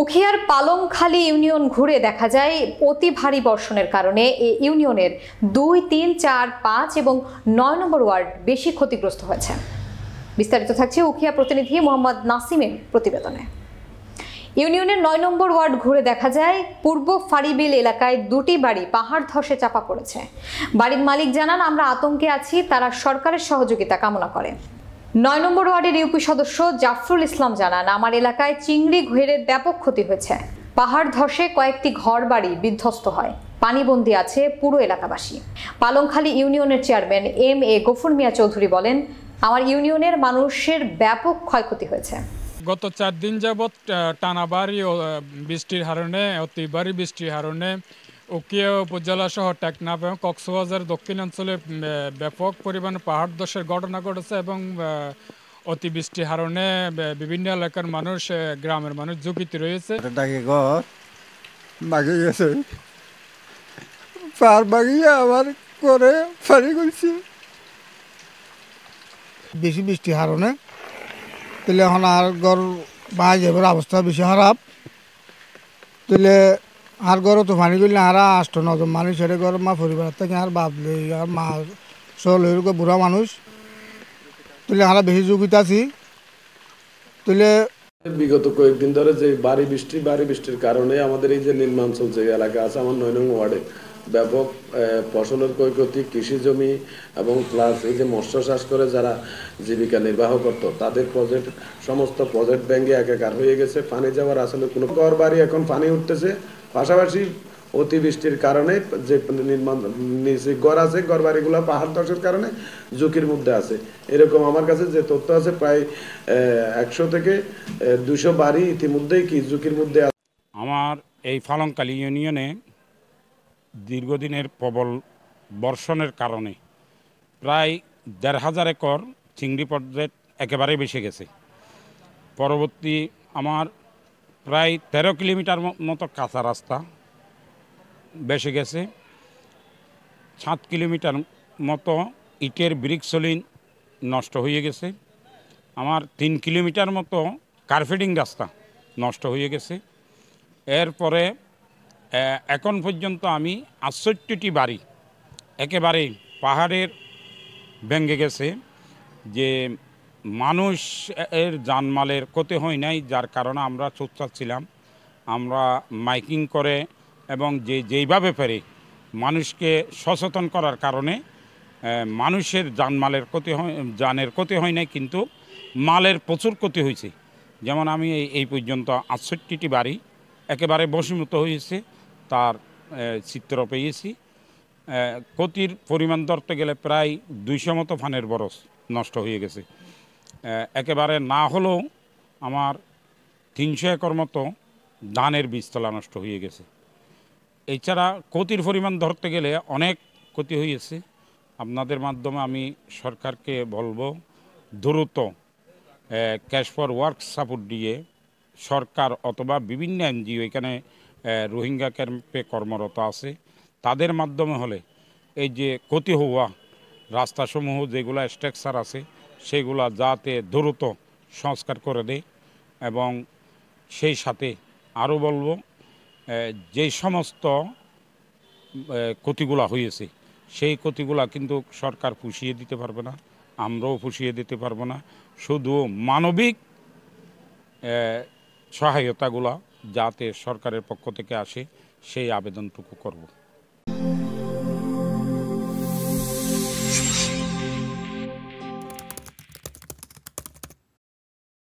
উখিয়ার Palongkhali union ঘুরে দেখা যায় অতি ভারী বর্ষণের কারণে এই ইউনিয়নের দুই তিন চার পাঁচ এবং নয় নম্বর ওয়ার্ড বেশি ক্ষতিগ্রস্ত হয়েছে বিস্তারিত থাকছে উখিয়া প্রতিনিধি মোহাম্মদ নাসিমের প্রতিবেদনে ইউনিয়নের নয় নম্বর ওয়ার্ড ঘুরে দেখা যায় পূর্ব ফারিবিল এলাকায় দুটি বাড়ি পাহাড় ধসে চাপা পড়েছে বাড়ির মালিক জানান আমরা আতঙ্কে আছি তারা সরকারের সহযোগিতা কামনা করে নয় নম্বর ওয়ার্ডের ইউপি সদস্য জাফরুল ইসলাম জানান আমার এলাকায় চিংড়ি ঘেরে ব্যাপক ক্ষতি হয়েছে পাহাড় ধসে কয়েকটি ঘর বাড়ি বিধ্বস্ত হয় পানিবন্দি আছে পুরো এলাকাবাসী পালংখালী ইউনিয়নের chairman M A Gafur Mia Chowdhury বলেন আমার ইউনিয়নের মানুষের ব্যাপক ক্ষয়ক্ষতি হয়েছে গত চার দিন যাবৎ টানা বাড়ি বৃষ্টির হারণে অতি ভারী বৃষ্টির হারণে উকিয়া উপজেলা সহ টেকনাফ এবং কক্সবাজার দক্ষিণাঞ্চলে ব্যাপক পরিমাণ পাহাড় দশের ঘটনা ঘটেছে এবং অতিবৃষ্টির হারণে বিভিন্ন এলাকার মানুষ গ্রামের মানুষ ঝুঁকিতে রয়েছে বাগিয়ে গেছে বাগিয়ে আবার করে করছি বেশি বৃষ্টি হারণে তাহলে এখন আর ঘর বাজ অবস্থা বেশি খারাপ তাহলে আর ঘর তো ফানি করলে আর আষ্ট নজন মানুষ এর গড় মা পরিবার থেকে আর বাপ আর মা সল এরকম বুড়া মানুষ তুলে আমরা বেশি যোগিতা আছি তুলে বিগত কয়েকদিন ধরে যে বাড়ি বৃষ্টি বাড়ি বৃষ্টির কারণে আমাদের এই যে নিম্নাঞ্চল যে এলাকা আছে আমার নয় নং ওয়ার্ডে ব্যাপক ফসলের ক্ষয়ক্ষতি কৃষি জমি এবং প্লাস এই যে মৎস্য চাষ করে যারা জীবিকা নির্বাহ করত তাদের প্রজেক্ট সমস্ত প্রজেক্ট ব্যাঙ্গে একাকার হয়ে গেছে পানি যাওয়ার আসলে কোনো কর বাড়ি এখন পানি উঠতেছে পাশাপাশি অতিবৃষ্টির কারণে যে নির্মাণ নিচে গড় আছে গড় বাড়িগুলো পাহাড় ধসের কারণে ঝুঁকির মধ্যে আছে এরকম আমার কাছে যে তথ্য আছে প্রায় একশো থেকে দুশো বাড়ি ইতিমধ্যেই কি ঝুঁকির মধ্যে আছে আমার এই ফালংকালী ইউনিয়নে দীর্ঘদিনের প্রবল বর্ষণের কারণে প্রায় দেড় হাজার একর চিংড়ি পর্যায়ে একেবারেই বেশি গেছে পরবর্তী আমার প্রায় তেরো কিলোমিটার মতো কাঁচা রাস্তা বেসে গেছে সাত কিলোমিটার মতো ইটের ব্রিকসলিন নষ্ট হয়ে গেছে আমার তিন কিলোমিটার মতো কার্পেটিং রাস্তা নষ্ট হয়ে গেছে এরপরে এখন পর্যন্ত আমি আটষট্টিটি বাড়ি একেবারে পাহাড়ের ভেঙে গেছে যে মানুষ এর জানমালের ক্ষতি হয় নাই যার কারণে আমরা চুপচাপ ছিলাম আমরা মাইকিং করে এবং যে যেইভাবে পারি মানুষকে সচেতন করার কারণে মানুষের জানমালের ক্ষতি হয় জানের ক্ষতি হয় নাই কিন্তু মালের প্রচুর ক্ষতি হয়েছে যেমন আমি এই পর্যন্ত আটষট্টিটি বাড়ি একেবারে বসীভূত হয়েছে তার চিত্র পেয়েছি ক্ষতির পরিমাণ ধরতে গেলে প্রায় দুইশো মতো ফানের বরস নষ্ট হয়ে গেছে একেবারে না হলেও আমার তিনশো একর মতো ধানের বীজতলা নষ্ট হয়ে গেছে এছাড়া ক্ষতির পরিমাণ ধরতে গেলে অনেক ক্ষতি হয়েছে আপনাদের মাধ্যমে আমি সরকারকে বলবো দ্রুত ক্যাশ ফর ওয়ার্ক সাপোর্ট দিয়ে সরকার অথবা বিভিন্ন এনজিও এখানে রোহিঙ্গা ক্যাম্পে কর্মরত আছে তাদের মাধ্যমে হলে এই যে ক্ষতি হওয়া রাস্তাসমূহ যেগুলো স্ট্রাকচার আছে সেইগুলা যাতে দ্রুত সংস্কার করে দেয় এবং সেই সাথে আরও বলবো যে সমস্ত ক্ষতিগুলা হয়েছে সেই ক্ষতিগুলা কিন্তু সরকার পুষিয়ে দিতে পারবে না আমরাও পুষিয়ে দিতে পারবো না শুধু মানবিক সহায়তাগুলা যাতে সরকারের পক্ষ থেকে আসে সেই আবেদনটুকু করবো